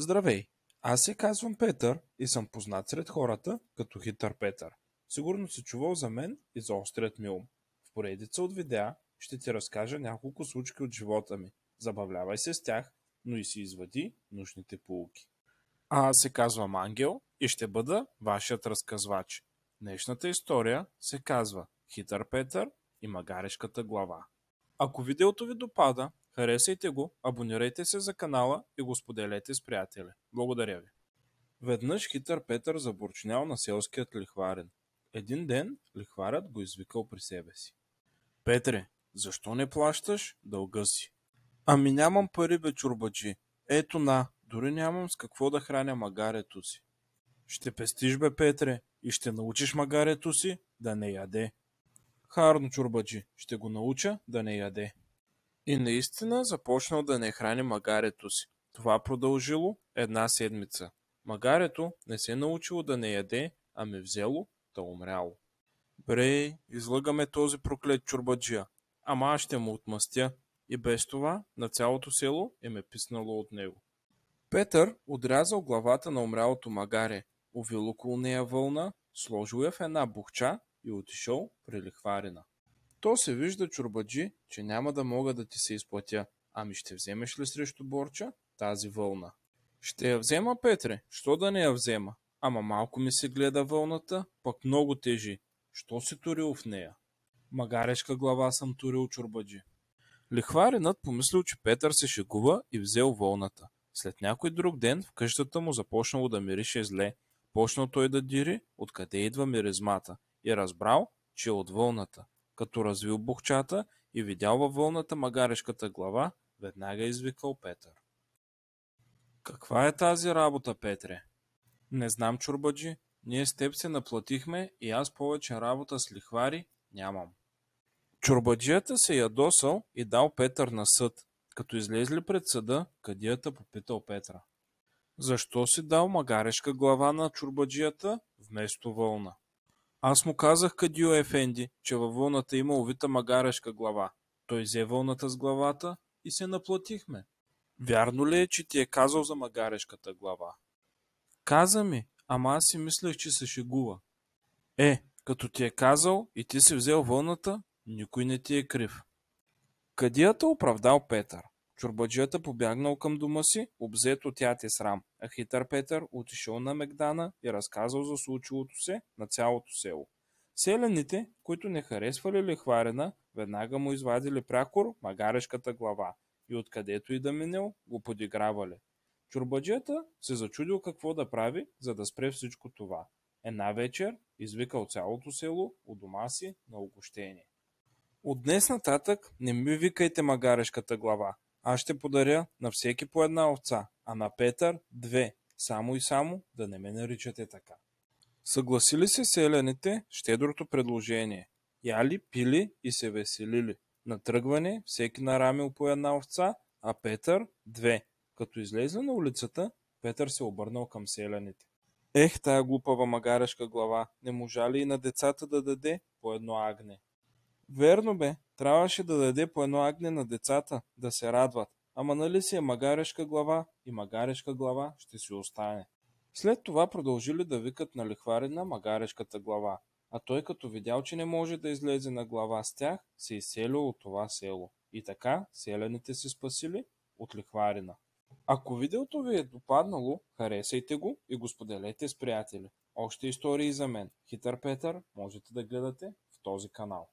Здравей, аз се казвам Петър и съм познат сред хората като Хитър Петър. Сигурно си чувал за мен и за острият ми ум. В поредица от видеа ще ти разкажа няколко случки от живота ми. Забавлявай се с тях, но и си извади нужните полуки. А аз се казвам Ангел и ще бъда вашият разказвач. Днешната история се казва Хитър Петър и магарешката глава. Ако видеото ви допада, харесайте го, абонирайте се за канала и го споделете с приятели. Благодаря ви! Веднъж хитър Петър забурчнял на селският лихварен. Един ден лихварят го извикал при себе си. Петре, защо не плащаш дълга си? Ами нямам пари, бе, чурбачи. Ето на, дори нямам с какво да храня магарето си. Ще пестиш, бе, Петре, и ще научиш магарето си да не яде. Харно Чурбаджи ще го науча да не яде. И наистина започнал да не храни магарето си. Това продължило една седмица. Магарето не се е научило да не яде, а ме взело да умряло. Бре, излагаме този проклет чурбаджия. Ама аз ще му отмъстя. И без това на цялото село е ме писнало от него. Петър отрязал главата на умрялото магаре, увил около нея вълна, сложил я в една бухча и отишъл при лихварина. То се вижда, чурбаджи, че няма да мога да ти се изплатя. Ами ще вземеш ли срещу борча тази вълна? Ще я взема, Петре, що да не я взема? Ама малко ми се гледа вълната, пък много тежи. Що си турил в нея? Магарешка глава съм турил чурбаджи. Лихваринът помислил, че Петър се шегува и взел вълната. След някой друг ден в къщата му започнало да мирише зле. Почнал той да дири, откъде идва миризмата и е разбрал, че е от вълната. Като развил бухчата и видял във вълната магарешката глава, веднага е извикал Петър. Каква е тази работа, Петре? Не знам, чурбаджи. Ние с теб се наплатихме и аз повече работа с лихвари нямам. Чурбаджията се ядосал и дал Петър на съд. Като излезли пред съда, кадията попитал Петра. Защо си дал магарешка глава на чурбаджията вместо вълна? Аз му казах, кадио ефенди, че във вълната има увита магарешка глава. Той взе вълната с главата и се наплатихме. Вярно ли е, че ти е казал за магарешката глава? Каза ми, ама аз си мислех, че се шегува. Е, като ти е казал и ти си взел вълната, никой не ти е крив. Кадията е оправдал Петър. Чурбаджията побягнал към дома си, обзет от тя те срам, а хитър Петър отишъл на Мегдана и разказал за случилото се на цялото село. Селените, които не харесвали лихварена, веднага му извадили прякор магарешката глава и откъдето и да минел, го подигравали. Чурбаджията се зачудил какво да прави, за да спре всичко това. Една вечер извикал цялото село у дома си на огощение. От днес нататък не ми викайте магарешката глава, аз ще подаря на всеки по една овца, а на Петър две, само и само да не ме наричате така. Съгласили се селяните щедрото предложение. Яли, пили и се веселили. На тръгване всеки нарамил по една овца, а Петър две. Като излезе на улицата, Петър се обърнал към селяните. Ех, тая глупава магарешка глава, не можа ли и на децата да даде по едно агне? Верно бе, трябваше да даде по едно агне на децата, да се радват. Ама нали си е магарешка глава и магарешка глава ще си остане. След това продължили да викат на лихварина магарешката глава, а той като видял, че не може да излезе на глава с тях, се изселил е от това село. И така селяните се спасили от лихварина. Ако видеото ви е допаднало, харесайте го и го споделете с приятели. Още истории за мен, Хитър Петър, можете да гледате в този канал.